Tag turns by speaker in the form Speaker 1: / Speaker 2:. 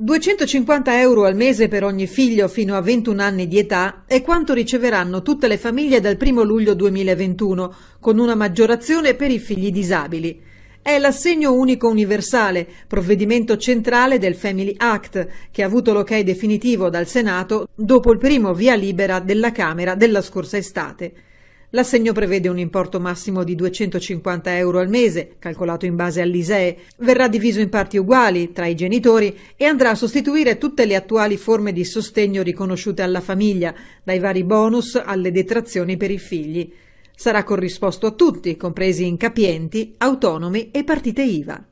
Speaker 1: 250 euro al mese per ogni figlio fino a 21 anni di età è quanto riceveranno tutte le famiglie dal 1 luglio 2021, con una maggiorazione per i figli disabili. È l'assegno unico universale, provvedimento centrale del Family Act, che ha avuto l'ok definitivo dal Senato dopo il primo via libera della Camera della scorsa estate. L'assegno prevede un importo massimo di 250 euro al mese, calcolato in base all'ISEE, verrà diviso in parti uguali tra i genitori e andrà a sostituire tutte le attuali forme di sostegno riconosciute alla famiglia, dai vari bonus alle detrazioni per i figli sarà corrisposto a tutti, compresi incapienti, autonomi e partite IVA.